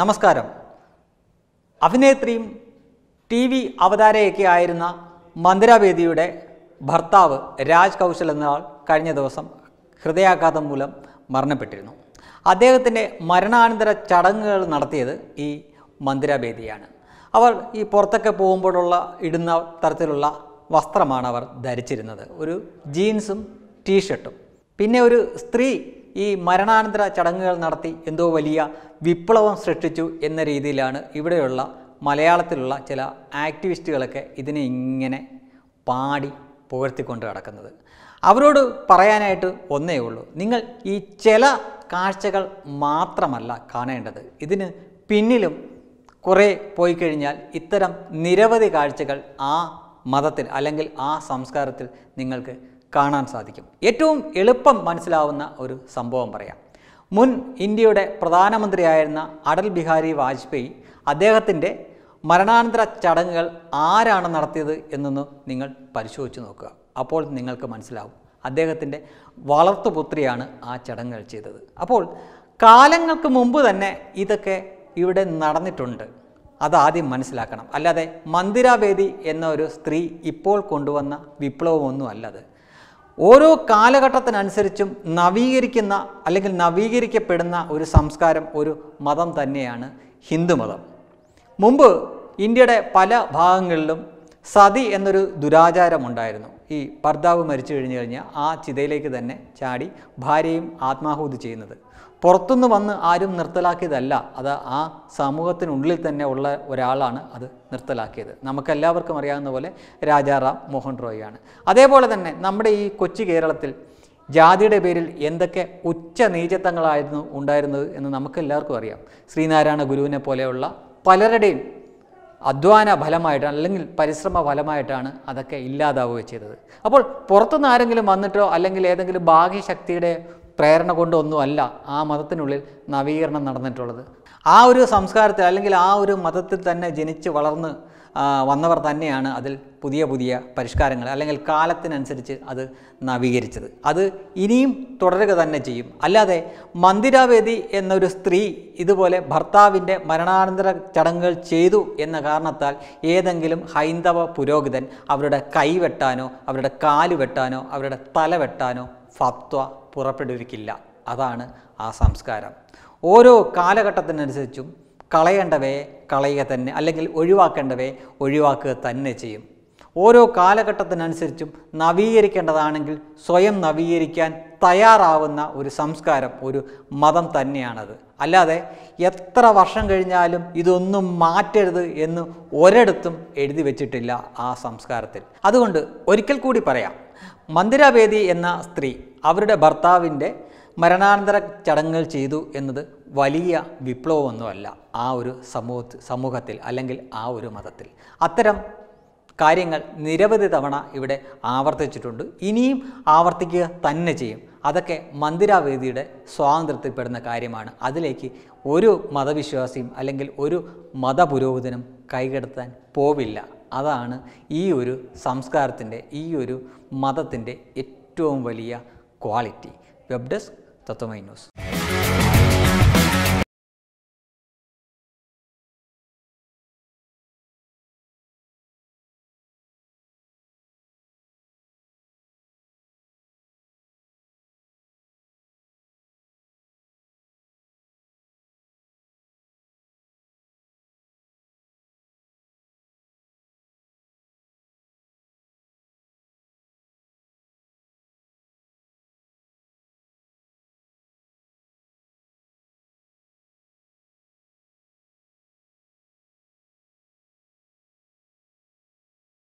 നമസ്കാരം അഭിനേത്രിയും T V അവതാരയൊക്കെ ആയിരുന്ന മന്ദിരാബേദിയുടെ ഭർത്താവ് രാജ് കൗശൽ എന്നയാൾ കഴിഞ്ഞ ദിവസം ഹൃദയാഘാതം മൂലം മരണപ്പെട്ടിരുന്നു അദ്ദേഹത്തിൻ്റെ മരണാനന്തര ചടങ്ങുകൾ നടത്തിയത് ഈ മന്ദിരാബേദിയാണ് അവർ ഈ പുറത്തൊക്കെ പോകുമ്പോഴുള്ള ഇടുന്ന തരത്തിലുള്ള വസ്ത്രമാണ് അവർ ധരിച്ചിരുന്നത് ഒരു ജീൻസും ടീഷർട്ടും പിന്നെ ഒരു സ്ത്രീ ഈ മരണാനന്തര ചടങ്ങുകൾ നടത്തി എന്തോ വലിയ വിപ്ലവം സൃഷ്ടിച്ചു എന്ന രീതിയിലാണ് ഇവിടെയുള്ള മലയാളത്തിലുള്ള ചില ആക്ടിവിസ്റ്റുകളൊക്കെ ഇതിനെ ഇങ്ങനെ പാടി പുകഴ്ത്തിക്കൊണ്ട് നടക്കുന്നത് അവരോട് പറയാനായിട്ട് ഒന്നേ ഉള്ളൂ നിങ്ങൾ ഈ ചില കാഴ്ചകൾ മാത്രമല്ല കാണേണ്ടത് ഇതിന് പിന്നിലും കുറേ പോയി കഴിഞ്ഞാൽ ഇത്തരം നിരവധി കാഴ്ചകൾ ആ മതത്തിൽ അല്ലെങ്കിൽ ആ സംസ്കാരത്തിൽ നിങ്ങൾക്ക് കാണാൻ സാധിക്കും ഏറ്റവും എളുപ്പം മനസ്സിലാവുന്ന ഒരു സംഭവം പറയാം മുൻ ഇന്ത്യയുടെ പ്രധാനമന്ത്രിയായിരുന്ന അടൽ ബിഹാരി വാജ്പേയി അദ്ദേഹത്തിൻ്റെ മരണാനന്തര ചടങ്ങുകൾ ആരാണ് നടത്തിയത് എന്നൊന്ന് നിങ്ങൾ പരിശോധിച്ച് നോക്കുക അപ്പോൾ നിങ്ങൾക്ക് മനസ്സിലാവും അദ്ദേഹത്തിൻ്റെ വളർത്തുപുത്രിയാണ് ആ ചടങ്ങുകൾ ചെയ്തത് അപ്പോൾ കാലങ്ങൾക്ക് മുമ്പ് തന്നെ ഇതൊക്കെ ഇവിടെ നടന്നിട്ടുണ്ട് അതാദ്യം മനസ്സിലാക്കണം അല്ലാതെ മന്ദിരാവേദി എന്ന ഒരു സ്ത്രീ ഇപ്പോൾ കൊണ്ടുവന്ന വിപ്ലവമൊന്നുമല്ലത് ഓരോ കാലഘട്ടത്തിനനുസരിച്ചും നവീകരിക്കുന്ന അല്ലെങ്കിൽ നവീകരിക്കപ്പെടുന്ന ഒരു സംസ്കാരം ഒരു മതം തന്നെയാണ് ഹിന്ദുമതം മുമ്പ് ഇന്ത്യയുടെ പല ഭാഗങ്ങളിലും സതി എന്നൊരു ദുരാചാരമുണ്ടായിരുന്നു ഈ ഭർത്താവ് മരിച്ചു കഴിഞ്ഞു കഴിഞ്ഞാൽ ആ ചിതയിലേക്ക് തന്നെ ചാടി ഭാര്യയും ആത്മാഹൂതി ചെയ്യുന്നത് പുറത്തുനിന്ന് വന്ന് ആരും നിർത്തലാക്കിയതല്ല അത് ആ സമൂഹത്തിനുള്ളിൽ തന്നെ ഉള്ള ഒരാളാണ് അത് നിർത്തലാക്കിയത് നമുക്കെല്ലാവർക്കും അറിയാവുന്ന പോലെ രാജാറാം മോഹൻ റോയിയാണ് അതേപോലെ തന്നെ നമ്മുടെ ഈ കൊച്ചു കേരളത്തിൽ ജാതിയുടെ പേരിൽ എന്തൊക്കെ ഉച്ച നീചത്വങ്ങളായിരുന്നു ഉണ്ടായിരുന്നത് എന്ന് നമുക്കെല്ലാവർക്കും അറിയാം ശ്രീനാരായണ ഗുരുവിനെ പോലെയുള്ള പലരുടെയും അധ്വാന ഫലമായിട്ടാണ് അല്ലെങ്കിൽ പരിശ്രമ ഫലമായിട്ടാണ് അതൊക്കെ ഇല്ലാതാവുകയും ചെയ്തത് അപ്പോൾ പുറത്തുനിന്ന് ആരെങ്കിലും വന്നിട്ടോ അല്ലെങ്കിൽ ഏതെങ്കിലും ശക്തിയുടെ പ്രേരണ കൊണ്ടോ ഒന്നുമല്ല ആ മതത്തിനുള്ളിൽ നവീകരണം നടന്നിട്ടുള്ളത് ആ ഒരു സംസ്കാരത്തിൽ അല്ലെങ്കിൽ ആ ഒരു മതത്തിൽ തന്നെ ജനിച്ച് വളർന്ന് വന്നവർ തന്നെയാണ് അതിൽ പുതിയ പുതിയ പരിഷ്കാരങ്ങൾ അല്ലെങ്കിൽ കാലത്തിനനുസരിച്ച് അത് നവീകരിച്ചത് അത് ഇനിയും തുടരുക തന്നെ ചെയ്യും അല്ലാതെ മന്ദിരാവേദി എന്നൊരു സ്ത്രീ ഇതുപോലെ ഭർത്താവിൻ്റെ മരണാനന്തര ചടങ്ങുകൾ ചെയ്തു എന്ന കാരണത്താൽ ഏതെങ്കിലും ഹൈന്ദവ പുരോഹിതൻ അവരുടെ കൈ വെട്ടാനോ അവരുടെ കാല് വെട്ടാനോ അവരുടെ തല വെട്ടാനോ ഫത്വ പുറപ്പെടുവിക്കില്ല അതാണ് ആ സംസ്കാരം ഓരോ കാലഘട്ടത്തിനനുസരിച്ചും കളയേണ്ടവയെ കളയുക തന്നെ അല്ലെങ്കിൽ ഒഴിവാക്കേണ്ടവയെ ഒഴിവാക്കുക തന്നെ ചെയ്യും ഓരോ കാലഘട്ടത്തിനനുസരിച്ചും നവീകരിക്കേണ്ടതാണെങ്കിൽ സ്വയം നവീകരിക്കാൻ തയ്യാറാവുന്ന ഒരു സംസ്കാരം ഒരു മതം തന്നെയാണത് അല്ലാതെ എത്ര വർഷം കഴിഞ്ഞാലും ഇതൊന്നും മാറ്റരുത് എന്ന് ഒരിടത്തും എഴുതി വെച്ചിട്ടില്ല ആ സംസ്കാരത്തിൽ അതുകൊണ്ട് ഒരിക്കൽ കൂടി പറയാം മന്ദിരാവേദി എന്ന സ്ത്രീ അവരുടെ ഭർത്താവിൻ്റെ മരണാനന്തര ചടങ്ങുകൾ ചെയ്തു എന്നത് വലിയ വിപ്ലവമൊന്നുമല്ല ആ ഒരു സമൂഹ സമൂഹത്തിൽ അല്ലെങ്കിൽ ആ ഒരു മതത്തിൽ അത്തരം കാര്യങ്ങൾ നിരവധി തവണ ഇവിടെ ആവർത്തിച്ചിട്ടുണ്ട് ഇനിയും ആവർത്തിക്കുക തന്നെ ചെയ്യും അതൊക്കെ മന്ദിരാവേദിയുടെ സ്വാതന്ത്ര്യത്തിൽപ്പെടുന്ന കാര്യമാണ് അതിലേക്ക് ഒരു മതവിശ്വാസിയും അല്ലെങ്കിൽ ഒരു മതപുരോഹിതനും കൈകെടുത്താൻ പോവില്ല അതാണ് ഈ ഒരു സംസ്കാരത്തിൻ്റെ ഈ ഒരു മതത്തിൻ്റെ ഏറ്റവും വലിയ quality web desk Tatwamayi news